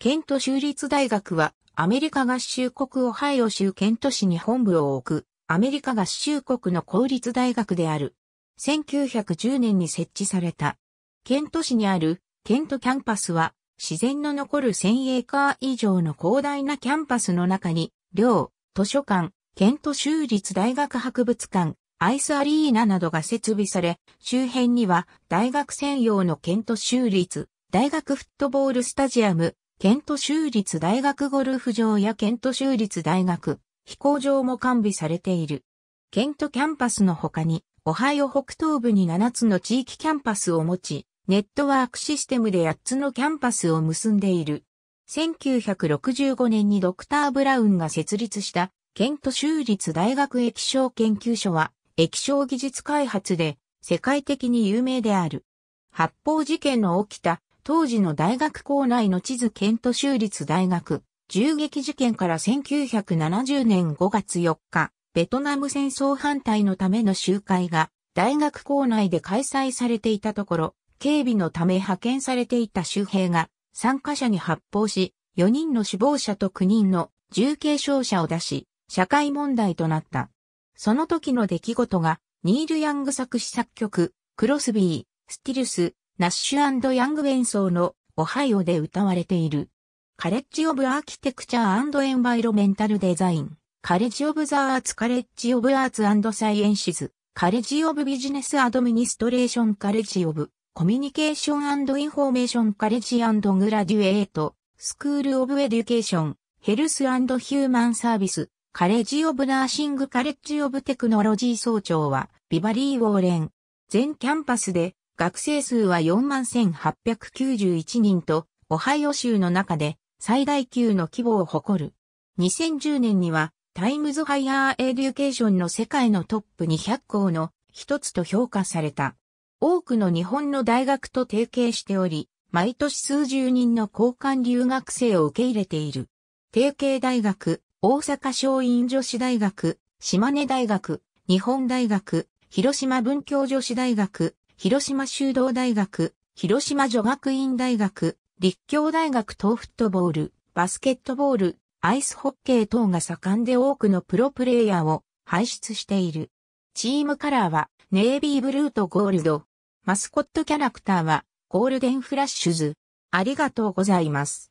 ケント州立大学は、アメリカ合衆国オハイオ州ケント市に本部を置く、アメリカ合衆国の公立大学である。1910年に設置された。ケント市にある、ケントキャンパスは、自然の残る1000エーカー以上の広大なキャンパスの中に、寮、図書館、ケント州立大学博物館、アイスアリーナなどが設備され、周辺には大学専用のケント州立大学フットボールスタジアム、ケント州立大学ゴルフ場やケント州立大学飛行場も完備されている。ケントキャンパスの他に、オハイオ北東部に7つの地域キャンパスを持ち、ネットワークシステムで8つのキャンパスを結んでいる。1965年にドクター・ブラウンが設立したケント州立大学液晶研究所は液晶技術開発で世界的に有名である。発砲事件の起きた当時の大学校内の地図県都州立大学、銃撃事件から1970年5月4日、ベトナム戦争反対のための集会が大学校内で開催されていたところ、警備のため派遣されていた州兵が参加者に発砲し、4人の死亡者と9人の重軽傷者を出し、社会問題となった。その時の出来事が、ニール・ヤング作詞作曲、クロスビー、スティルス、ナッシュヤング演奏のオハイオで歌われている。カレッジ・オブ・アーキテクチャーエンバイロメンタル・デザイン。カレッジ・オブ・ザ・アーツ・カレッジ・オブ・アーツサイエンシズ。カレッジ・オブ・ビジネス・アドミニストレーション・カレッジ・オブ・コミュニケーションインフォーメーション・カレッジ・グラデュエート。スクール・オブ・エデュケーション。ヘルス・ヒューマン・サービス。カレッジ・オブ・ナーシング・カレッジ・オブ・テクノロジー総長は、ビバリー・ウォーレン。全キャンパスで学生数は41,891人と、オハイオ州の中で最大級の規模を誇る。2010年には、タイムズ・ハイヤー・エデュケーションの世界のトップ200校の一つと評価された。多くの日本の大学と提携しており、毎年数十人の交換留学生を受け入れている。提携大学、大阪松陰女子大学、島根大学、日本大学、広島文教女子大学、広島修道大学、広島女学院大学、立教大学等フットボール、バスケットボール、アイスホッケー等が盛んで多くのプロプレイヤーを輩出している。チームカラーはネイビーブルーとゴールド。マスコットキャラクターはゴールデンフラッシュズ。ありがとうございます。